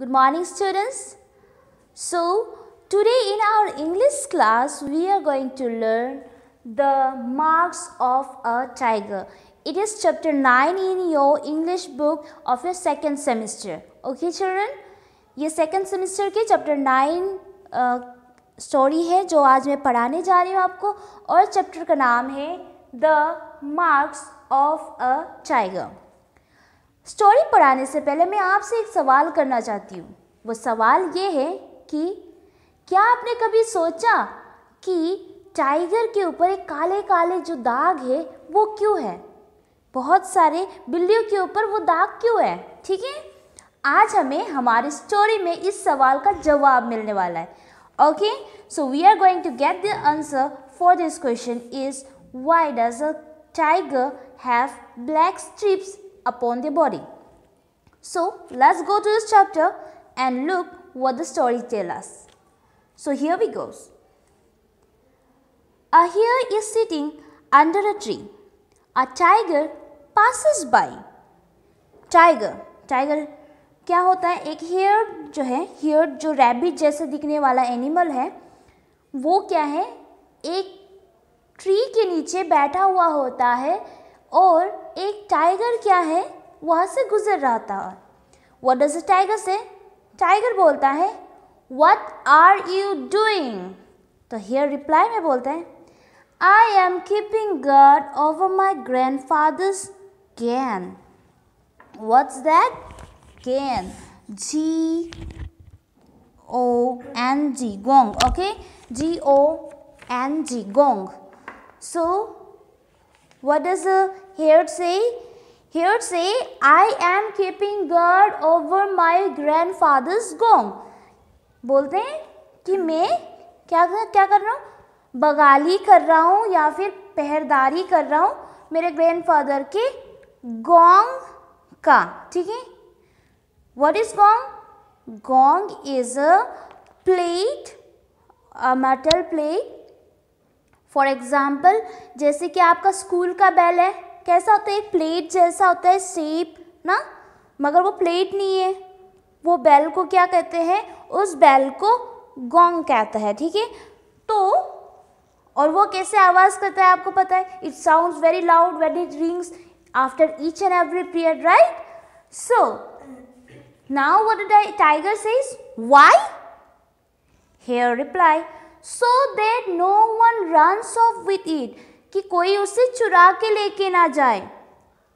Good morning students. So today in our English class we are going to learn the marks of a tiger. It is chapter 9 in your English book of your second semester. Okay children? ye second semester ke chapter 9 uh, story hai jo aaj main padhane ja rahi hu aapko aur chapter ka naam hai the marks of a tiger story पढ़ाने से पहले मैं आपसे एक सवाल करना चाहती हूँ वो सवाल ये है कि क्या आपने कभी सोचा कि टाइगर के ऊपर एक काले काले जो दाग है वो क्यों है बहुत सारे बिल्लियों के ऊपर वो दाग क्यों है ठीक है आज हमें हमारी स्टोरी में इस सवाल का जवाब मिलने वाला है okay so we are going to get the answer for this question is why does a tiger have black strips upon their body. So let's go to this chapter and look what the story tells us. So here we go. A hare is sitting under a tree. A tiger passes by. Tiger, tiger क्या होता है एक hair जो है hair जो rabbit जैसे दिखने वाला एनिमल है वो क्या है एक ट्री के नीचे बैठा हुआ होता है और एक टाइगर क्या है वहाँ से गुजर रहा था वट डज अ टाइगर से टाइगर बोलता है वट आर यू डूइंग तो हियर रिप्लाई में बोलते हैं I am keeping guard over my grandfather's can what's that can G O N G gong okay G O N G gong so What does the Herod say? Herod say, I am keeping guard over my grandfather's gong. bolte hain ki main kya kya kar raha hu bagali kar raha hu ya fir पहरदारी kar raha hu mere grandfather ke gong ka theek hai what is gong gong is a plate a metal plate for example जैसे कि आपका school का bell है कैसा होता है एक प्लेट जैसा होता है सेप ना मगर वो प्लेट नहीं है वो बेल को क्या कहते हैं उस बेल को गोंग कहता है ठीक है तो और वो कैसे आवाज़ करता है आपको पता है it sound very loud when it rings after each and every period right so now what tiger says why hare reply so that no one run off with it कि कोई उसे चुरा के लेके ना जाए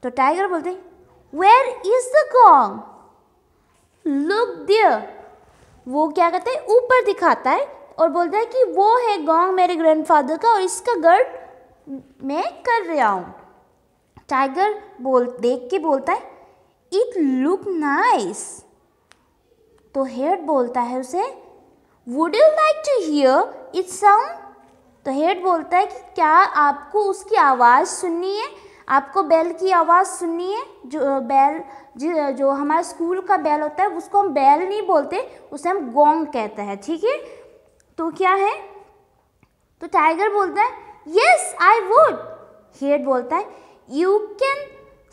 तो टाइगर बोलते where is the gong look there वो क्या कहते हैं ऊपर दिखाता है और बोलता है कि वो है गोंग मेरे ग्रैंडफादर का और इसका गर्ड मैं कर रहा हूँ टाइगर बोल देख के बोलता है इट लुक नाइस तो हेड बोलता है उसे would you like to hear its sound तो हेड बोलता है कि क्या आपको उसकी आवाज़ सुननी है आपको बेल की आवाज़ सुननी है जो बेल जो, जो हमारे स्कूल का बेल होता है उसको हम बेल नहीं बोलते उसे हम गोंग कहते हैं ठीक है तो क्या है तो टाइगर बोलता है यस आई वुड हेड बोलता है you can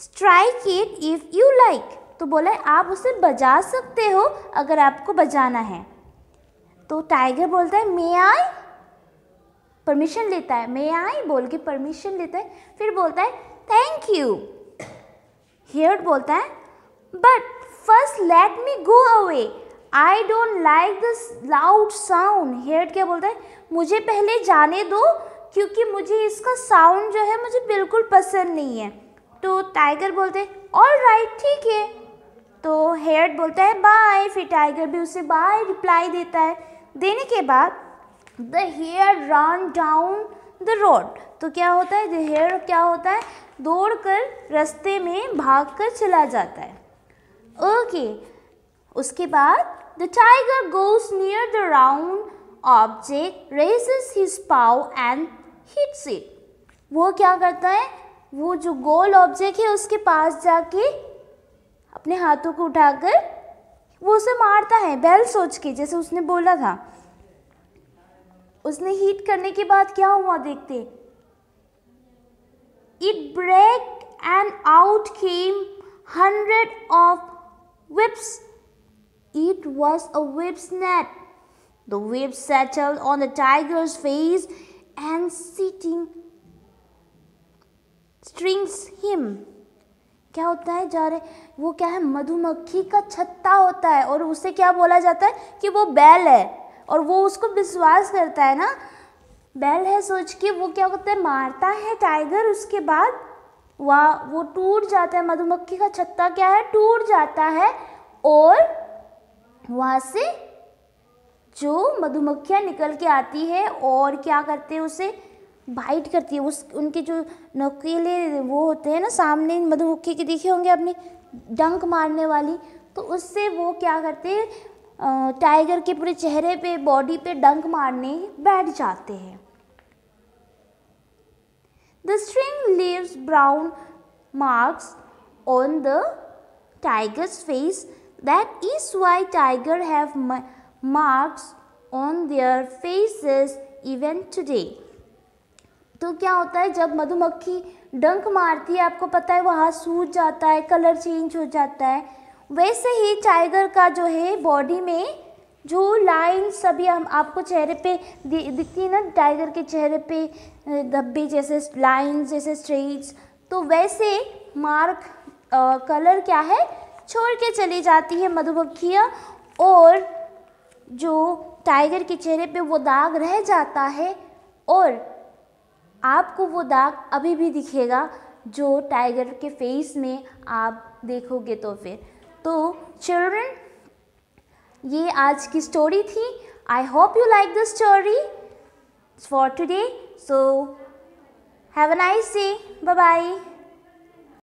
strike it if you like तो बोला आप उसे बजा सकते हो अगर आपको बजाना है तो टाइगर बोलता है मे आई परमिशन लेता है मे आई बोल के परमिशन लेता है फिर बोलता है थैंक यू हियर बोलता है but first let me go away I don't like this loud sound hare क्या बोलता है मुझे पहले जाने दो क्योंकि मुझे इसका साउंड जो है मुझे बिल्कुल पसंद नहीं है तो टाइगर बोलते हैं ऑल राइट ठीक है तो हेयर बोलता है बाय फिर टाइगर भी उसे बाय रिप्लाई देता है देने के बाद the hare run down the road तो क्या होता है द हेयर क्या होता है दौड़ कर रस्ते में भाग कर चला जाता है ओके उसके बाद the tiger goes near the round object raises his paw and hits it वो क्या करता है वो जो गोल ऑब्जेक्ट है उसके पास जाके अपने हाथों को उठाकर वो उसे मारता है बैल सोच के जैसे उसने बोला था उसने हीट करने के बाद क्या हुआ देखते it break and out came hundred of wasps it was a wasps nest the wasp settle on the tiger's face and sitting stings him क्या होता है जा रहे वो क्या है मधुमक्खी का छत्ता होता है और उसे क्या बोला जाता है कि वो बैल है और वो उसको विश्वास करता है ना बैल है सोच के वो क्या करता है मारता है टाइगर उसके बाद वाह वो टूट जाता है मधुमक्खी का छत्ता क्या है टूट जाता है और वहाँ से जो मधुमक्खियाँ निकल के आती है और क्या करते हैं उसे बाइट करती है उस उनके जो नकेले वो होते हैं ना सामने मधुमक्खी के दिखे होंगे अपने डंक मारने वाली तो उससे वो क्या करते हैं टाइगर के पूरे चेहरे पे बॉडी पे डंक मारने बैठ जाते हैं the sting leaves brown marks on the tiger's face that is why tiger have marks on their faces even today तो क्या होता है जब मधुमक्खी डंक मारती है आपको पता है वो हाथ सूज जाता है कलर चेंज हो जाता है वैसे ही टाइगर का जो है बॉडी में जो लाइन सभी हम आपको चेहरे पे दिखती है ना टाइगर के चेहरे पे धब्बे जैसे लाइन जैसे स्ट्रेट्स तो वैसे मार्क आ, कलर क्या है छोड़ के चली जाती है मधुमक्खियाँ और जो टाइगर के चेहरे पे वो दाग रह जाता है और आपको वो दाग अभी भी दिखेगा जो टाइगर के फेस में आप देखोगे तो फिर तो चिल्ड्रन ये आज की स्टोरी थी I hope you like the story for today so have a nice day bye bye